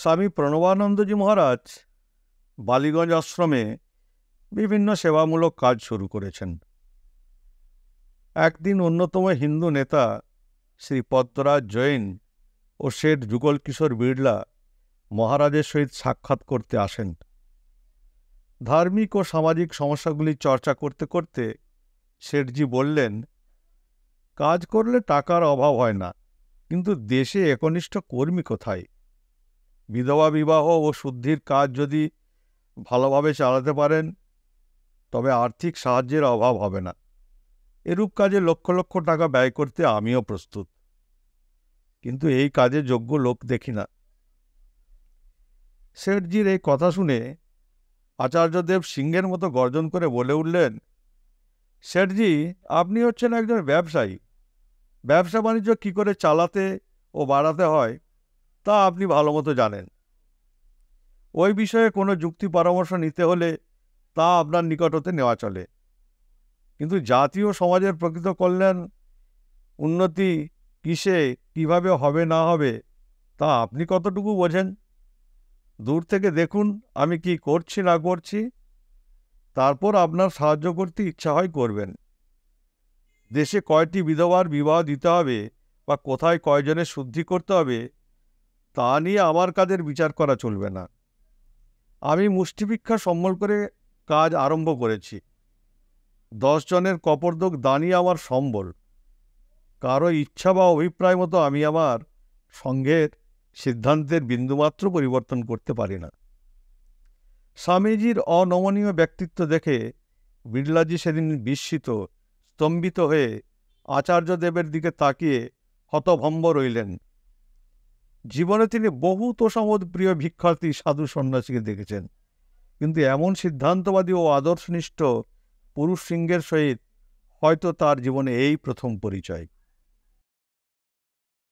স্বামী প্রণবানন্দজি মহারাজ বালিগঞ্জ আশ্রমে বিভিন্ন সেবামূলক কাজ শুরু করেছেন একদিন অন্যতম হিন্দু নেতা শ্রী পদ্মরাজ জৈন ও শেঠ যুগল কিশোর বিড়লা মহারাজের সহিত সাক্ষাৎ করতে আসেন ধার্মিক ও সামাজিক সমস্যাগুলি চর্চা করতে করতে শেঠজি বললেন কাজ করলে টাকার অভাব হয় না কিন্তু দেশে একনিষ্ঠ কর্মী কোথায় বিধবা বিবাহ ও শুদ্ধির কাজ যদি ভালোভাবে চালাতে পারেন তবে আর্থিক সাহায্যের অভাব হবে না এরূপ কাজে লক্ষ লক্ষ টাকা ব্যয় করতে আমিও প্রস্তুত কিন্তু এই কাজে যোগ্য লোক দেখি না শেঠজির এই কথা শুনে আচার্যদেব সিংহের মতো গর্জন করে বলে উঠলেন শেঠজি আপনি হচ্ছেন একজন ব্যবসায়ী ব্যবসা বাণিজ্য কী করে চালাতে ও বাড়াতে হয় তা আপনি ভালো মতো জানেন ওই বিষয়ে কোনো যুক্তি পরামর্শ নিতে হলে তা আপনার নিকট হতে নেওয়া চলে কিন্তু জাতীয় সমাজের প্রকৃত কল্যাণ উন্নতি কিসে কিভাবে হবে না হবে তা আপনি কতটুকু বোঝেন দূর থেকে দেখুন আমি কি করছি না করছি তারপর আপনার সাহায্য করতে ইচ্ছা হয় করবেন দেশে কয়টি বিধবার বিবাহ দিতে হবে বা কোথায় কয়জনের শুদ্ধি করতে হবে তা নিয়ে আমার কাজের বিচার করা চলবে না আমি মুষ্টিভিক্ষা সম্বল করে কাজ আরম্ভ করেছি দশ জনের কপরদোগ দানি আমার সম্বল কারো ইচ্ছা বা অভিপ্রায় মতো আমি আমার সঙ্ঘের সিদ্ধান্তের বিন্দুমাত্র পরিবর্তন করতে পারি না স্বামীজির অনমনীয় ব্যক্তিত্ব দেখে বিড়লাজি সেদিন বিস্মিত স্তম্ভিত হয়ে আচার্যদেবের দিকে তাকিয়ে হতভম্ব রইলেন জীবনে তিনি বহু তোষামোদ প্রিয় ভিক্ষার্থী সাধু সন্ন্যাসীকে দেখেছেন কিন্তু এমন সিদ্ধান্তবাদী ও আদর্শনিষ্ঠ পুরুষ সিংহের সহিত হয়তো তার জীবনে এই প্রথম পরিচয়